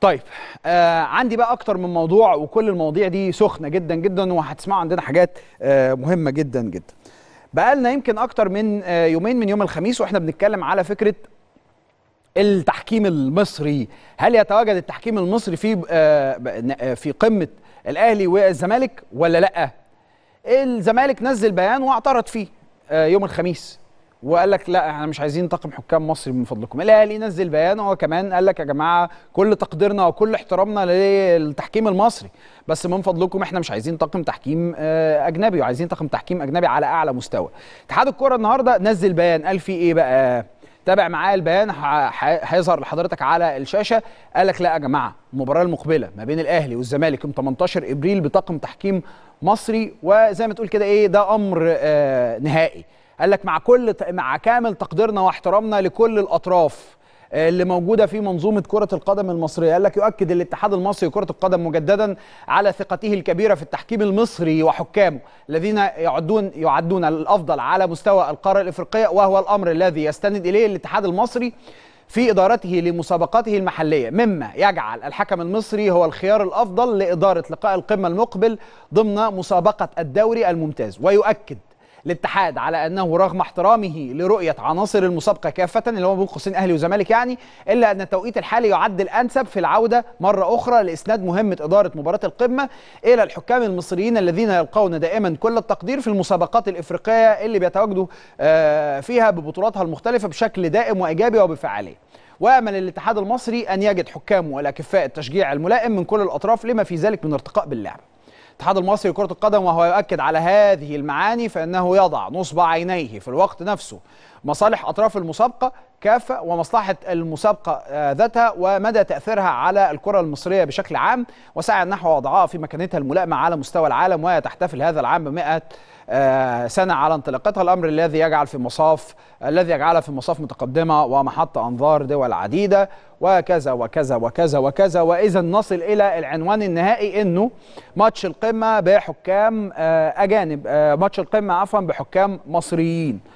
طيب آه عندي بقى اكتر من موضوع وكل المواضيع دي سخنه جدا جدا وهتسمعوا عندنا حاجات آه مهمه جدا جدا بقالنا يمكن اكتر من آه يومين من يوم الخميس واحنا بنتكلم على فكره التحكيم المصري هل يتواجد التحكيم المصري في آه, آه، في قمه الاهلي والزمالك ولا لا الزمالك نزل بيان واعترض فيه آه يوم الخميس وقال لك لا احنا مش عايزين طاقم حكام مصري من فضلكم الاهلي نزل بيان هو كمان قال لك يا جماعه كل تقديرنا وكل احترامنا للتحكيم المصري بس من فضلكم احنا مش عايزين طاقم تحكيم آه، اجنبي وعايزين طاقم تحكيم اجنبي على اعلى مستوى اتحاد الكره النهارده نزل بيان قال فيه ايه بقى تابع معايا البيان هيظهر لحضرتك على الشاشه قال لك لا يا جماعه المباراه المقبله ما بين الاهلي والزمالك يوم 18 ابريل بطاقم تحكيم مصري وزي ما تقول كده ايه ده امر آه نهائي قال لك مع كل مع كامل تقديرنا واحترامنا لكل الاطراف آه، اللي موجوده في منظومه كره القدم المصريه قال لك يؤكد الاتحاد المصري لكره القدم مجددا على ثقته الكبيره في التحكيم المصري وحكامه الذين يعدون يعدون الافضل على مستوى القاره الافريقيه وهو الامر الذي يستند اليه الاتحاد المصري في ادارته لمسابقاته المحليه مما يجعل الحكم المصري هو الخيار الافضل لاداره لقاء القمه المقبل ضمن مسابقه الدوري الممتاز ويؤكد الاتحاد على انه رغم احترامه لرؤيه عناصر المسابقه كافه اللي هو بين قوسين اهلي وزمالك يعني الا ان التوقيت الحالي يعد الانسب في العوده مره اخرى لاسناد مهمه اداره مباراه القمه الى الحكام المصريين الذين يلقون دائما كل التقدير في المسابقات الافريقيه اللي بيتواجدوا آه، فيها ببطولاتها المختلفه بشكل دائم وايجابي وبفعاليه. وامل الاتحاد المصري ان يجد حكامه الاكفاء التشجيع الملائم من كل الاطراف لما في ذلك من ارتقاء باللعبه. الاتحاد المصري لكرة القدم وهو يؤكد على هذه المعاني فإنه يضع نصب عينيه في الوقت نفسه مصالح أطراف المسابقة كافة ومصلحة المسابقة آه، ذاتها ومدى تأثيرها على الكرة المصرية بشكل عام وسعى نحو وضعها في مكانتها الملائمة على مستوى العالم وهي تحتفل هذا العام بمئة آه، سنة على انطلاقتها الأمر الذي يجعل في مصاف الذي يجعلها في مصاف متقدمة ومحط أنظار دول عديدة وكذا وكذا وكذا وكذا وإذا نصل إلى العنوان النهائي إنه ماتش القمة بحكام آه، أجانب ماتش القمة عفوا بحكام مصريين